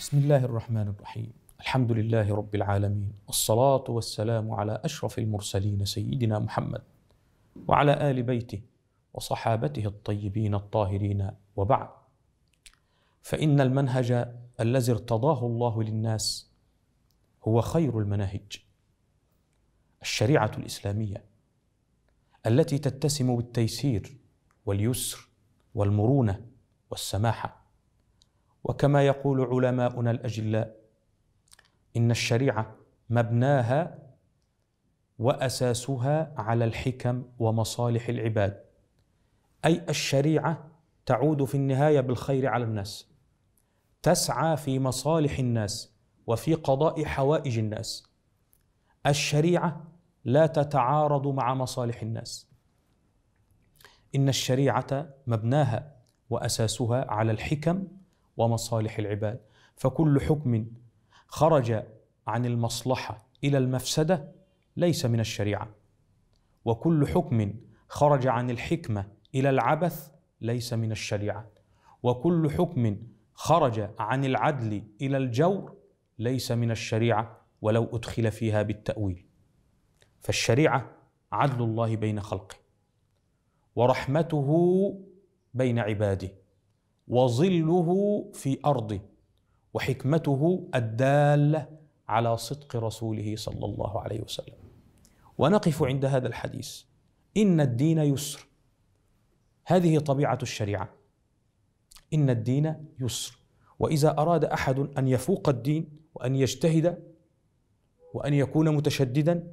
بسم الله الرحمن الرحيم الحمد لله رب العالمين والصلاة والسلام على أشرف المرسلين سيدنا محمد وعلى آل بيته وصحابته الطيبين الطاهرين وبعد فإن المنهج الذي ارتضاه الله للناس هو خير المناهج الشريعة الإسلامية التي تتسم بالتيسير واليسر والمرونة والسماحة وكما يقول علماؤنا الاجلاء ان الشريعه مبناها واساسها على الحكم ومصالح العباد اي الشريعه تعود في النهايه بالخير على الناس تسعى في مصالح الناس وفي قضاء حوائج الناس الشريعه لا تتعارض مع مصالح الناس ان الشريعه مبناها واساسها على الحكم ومصالح العباد فكل حكم خرج عن المصلحه الى المفسده ليس من الشريعه وكل حكم خرج عن الحكمه الى العبث ليس من الشريعه وكل حكم خرج عن العدل الى الجور ليس من الشريعه ولو ادخل فيها بالتاويل فالشريعه عدل الله بين خلقه ورحمته بين عباده وظله في ارضه وحكمته الداله على صدق رسوله صلى الله عليه وسلم ونقف عند هذا الحديث ان الدين يسر هذه طبيعه الشريعه ان الدين يسر واذا اراد احد ان يفوق الدين وان يجتهد وان يكون متشددا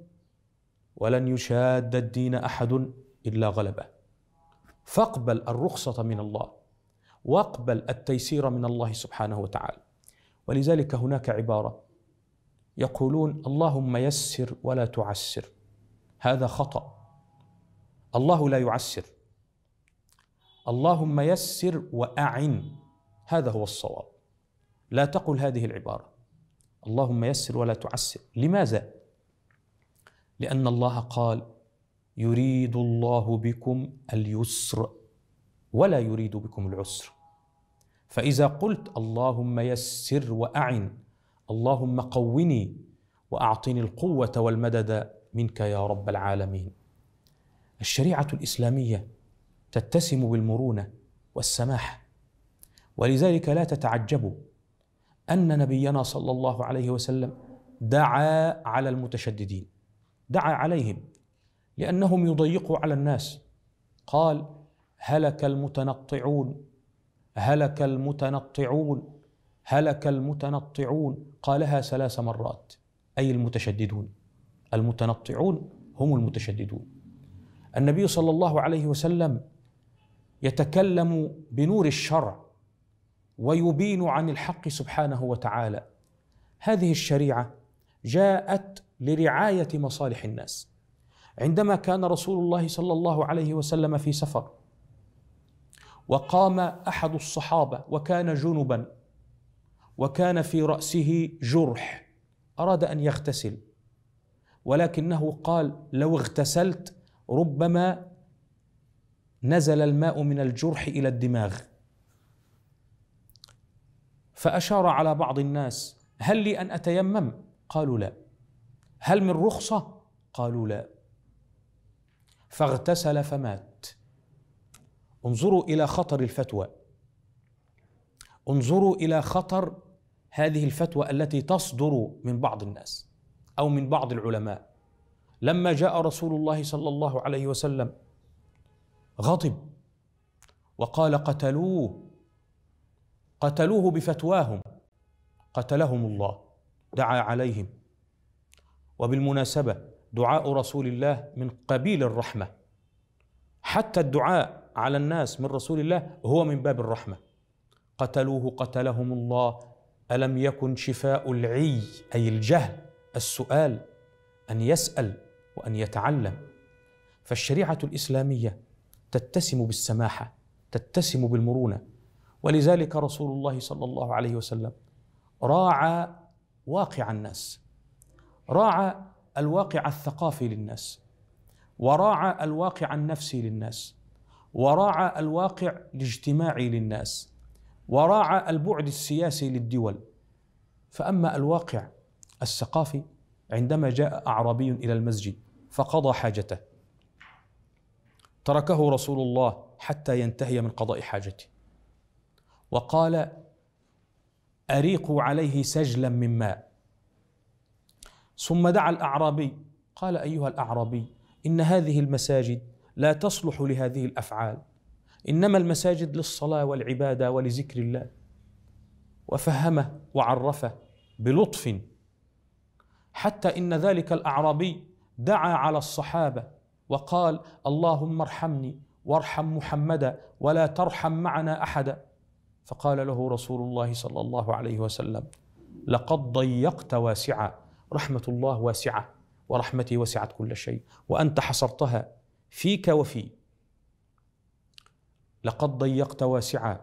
ولن يشاد الدين احد الا غلبه فاقبل الرخصه من الله واقبل التيسير من الله سبحانه وتعالى ولذلك هناك عباره يقولون اللهم يسر ولا تعسر هذا خطا الله لا يعسر اللهم يسر واعن هذا هو الصواب لا تقل هذه العباره اللهم يسر ولا تعسر لماذا لان الله قال يريد الله بكم اليسر ولا يريد بكم العسر فإذا قلت اللهم يسر وأعن اللهم قوني وأعطني القوة والمدد منك يا رب العالمين الشريعة الإسلامية تتسم بالمرونة والسماحة ولذلك لا تتعجبوا أن نبينا صلى الله عليه وسلم دعا على المتشددين دعا عليهم لأنهم يضيقوا على الناس قال هلك المتنطعون هلك المتنطعون هلك المتنطعون قالها ثلاث مرات اي المتشددون المتنطعون هم المتشددون النبي صلى الله عليه وسلم يتكلم بنور الشرع ويبين عن الحق سبحانه وتعالى هذه الشريعه جاءت لرعايه مصالح الناس عندما كان رسول الله صلى الله عليه وسلم في سفر وقام احد الصحابه وكان جنبا وكان في راسه جرح اراد ان يغتسل ولكنه قال لو اغتسلت ربما نزل الماء من الجرح الى الدماغ فاشار على بعض الناس هل لي ان اتيمم قالوا لا هل من رخصه قالوا لا فاغتسل فمات انظروا الى خطر الفتوى انظروا الى خطر هذه الفتوى التي تصدر من بعض الناس او من بعض العلماء لما جاء رسول الله صلى الله عليه وسلم غضب وقال قتلوه قتلوه بفتواهم قتلهم الله دعا عليهم وبالمناسبه دعاء رسول الله من قبيل الرحمه حتى الدعاء على الناس من رسول الله هو من باب الرحمه قتلوه قتلهم الله الم يكن شفاء العي اي الجهل السؤال ان يسال وان يتعلم فالشريعه الاسلاميه تتسم بالسماحه تتسم بالمرونه ولذلك رسول الله صلى الله عليه وسلم راعى واقع الناس راعى الواقع الثقافي للناس وراعى الواقع النفسي للناس وراعى الواقع الاجتماعي للناس وراعى البعد السياسي للدول فأما الواقع الثقافي عندما جاء أعرابي إلى المسجد فقضى حاجته تركه رسول الله حتى ينتهي من قضاء حاجته وقال أريقوا عليه سجلا من ماء ثم دعا الأعرابي قال أيها الأعرابي إن هذه المساجد لا تصلح لهذه الافعال انما المساجد للصلاه والعباده ولذكر الله وفهمه وعرفه بلطف حتى ان ذلك الاعرابي دعا على الصحابه وقال اللهم ارحمني وارحم محمدا ولا ترحم معنا احدا فقال له رسول الله صلى الله عليه وسلم لقد ضيقت واسعا رحمه الله واسعه ورحمتي وسعت كل شيء وانت حصرتها فيك وفي لقد ضيقت واسعا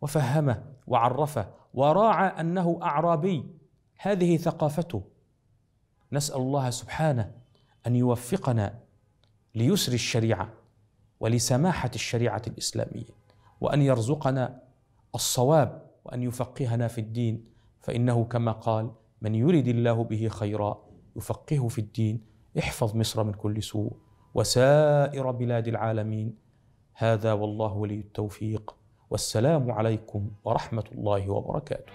وفهمه وعرفه وراعى انه اعرابي هذه ثقافته نسال الله سبحانه ان يوفقنا ليسر الشريعه ولسماحه الشريعه الاسلاميه وان يرزقنا الصواب وان يفقهنا في الدين فانه كما قال من يرد الله به خيرا يفقهه في الدين احفظ مصر من كل سوء وسائر بلاد العالمين هذا والله ولي التوفيق والسلام عليكم ورحمه الله وبركاته